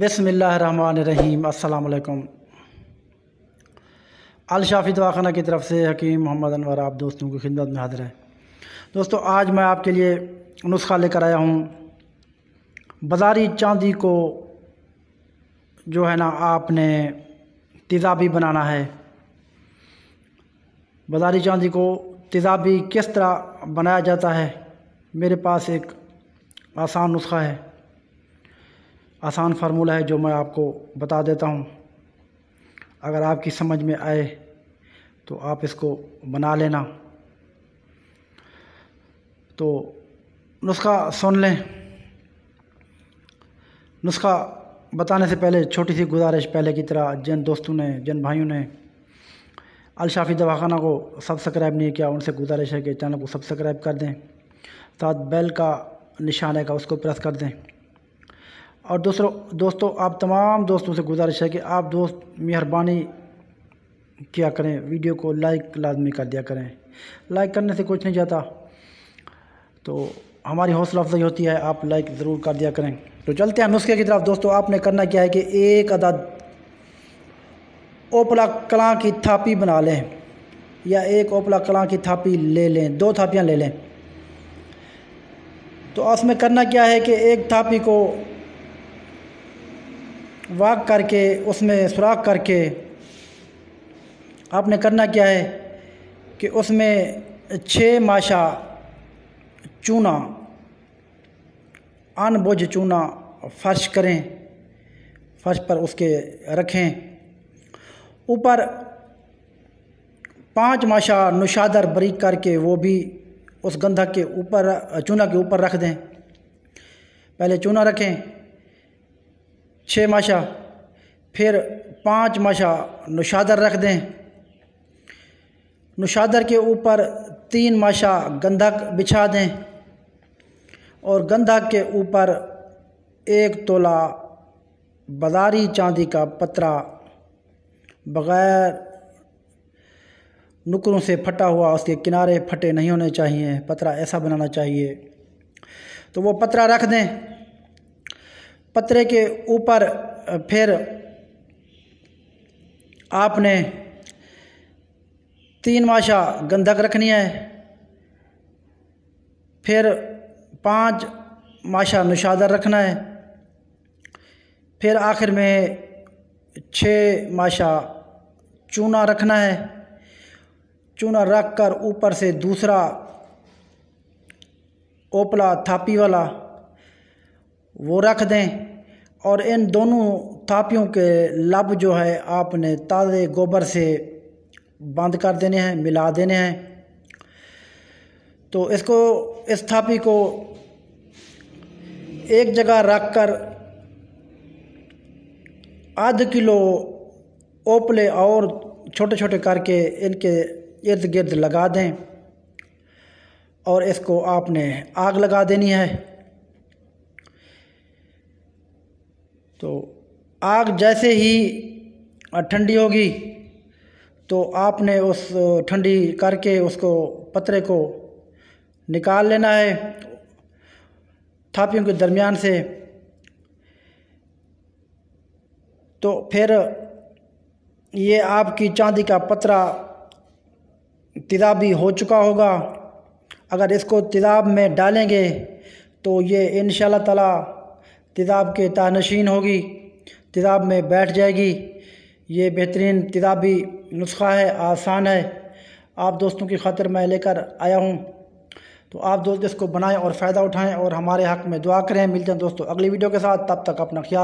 बसमिल्लर अल्लाम अलशाफ़ी दवाखाना की तरफ से हकीम मोहम्मद अनवर आप दोस्तों की खिदमत में हाजिर है दोस्तों आज मैं आपके लिए नुस्खा लेकर आया हूँ बाजारी चांदी को जो है ना आपने तिजाबी बनाना है बाजारी चांदी को तिजाबी किस तरह बनाया जाता है मेरे पास एक आसान नुस्खा है आसान फार्मूला है जो मैं आपको बता देता हूँ अगर आपकी समझ में आए तो आप इसको बना लेना तो नुस्खा सुन लें नुस्खा बताने से पहले छोटी सी गुजारिश पहले की तरह जिन दोस्तों ने जिन भाइयों ने अलशाफ़ी दवाखाना को सब्सक्राइब नहीं किया उनसे गुजारिश है कि चैनल को सब्सक्राइब कर दें साथ बेल का निशान है का उसको प्रेस कर दें और दूसरों दोस्तों आप तमाम दोस्तों से गुजारिश है कि आप दोस्त मेहरबानी किया करें वीडियो को लाइक लाजमी कर दिया करें लाइक करने से कुछ नहीं जाता तो हमारी हौसला अफजाई होती है आप लाइक ज़रूर कर दिया करें तो चलते हैं नुस्खे की तरफ दोस्तों आपने करना क्या है कि एक अदद ओपला कलाँ की थापी बना लें या एक ओपला कला की थापी ले लें दो थापियाँ ले लें तो उसमें करना क्या है कि एक थापी को वाक करके उसमें सुराख करके आपने करना क्या है कि उसमें छः माशा चूना अनबुझ चूना फर्श करें फर्श पर उसके रखें ऊपर पांच माशा नुशादर बरीक करके वो भी उस गंधक के ऊपर चूना के ऊपर रख दें पहले चूना रखें छः माशा फिर पाँच माशा नुशादर रख दें नुशादर के ऊपर तीन माशा गंधक बिछा दें और गंधक के ऊपर एक तोला बदारी चांदी का पतरा बग़ैर नुकरों से फटा हुआ उसके किनारे फटे नहीं होने चाहिए पत्रा ऐसा बनाना चाहिए तो वो पत्रा रख दें पत्रे के ऊपर फिर आपने तीन माशा गंधक रखनी है फिर पांच माशा नुशादर रखना है फिर आखिर में छः माशा चूना रखना है चूना रख कर ऊपर से दूसरा ओपला थापी वाला वो रख दें और इन दोनों तापियों के लब जो है आपने ताज़े गोबर से बंद कर देने हैं मिला देने हैं तो इसको इस थापी को एक जगह रख कर आध किलो ओपले और छोटे छोटे करके इनके इर्द गिर्द लगा दें और इसको आपने आग लगा देनी है तो आग जैसे ही ठंडी होगी तो आपने उस ठंडी करके उसको पतरे को निकाल लेना है थापियों के दरमियान से तो फिर ये आपकी चांदी का पतरा तिदाबी हो चुका होगा अगर इसको तिदाब में डालेंगे तो ये इन ताला तिदाब के तानशीन होगी तिदाब में बैठ जाएगी ये बेहतरीन तिदाबी नुस्खा है आसान है आप दोस्तों की खातिर मैं लेकर आया हूँ तो आप दोस्त इसको बनाएं और फ़ायदा उठाएं और हमारे हक़ में दुआ करें मिलते हैं दोस्तों अगली वीडियो के साथ तब तक अपना ख्याल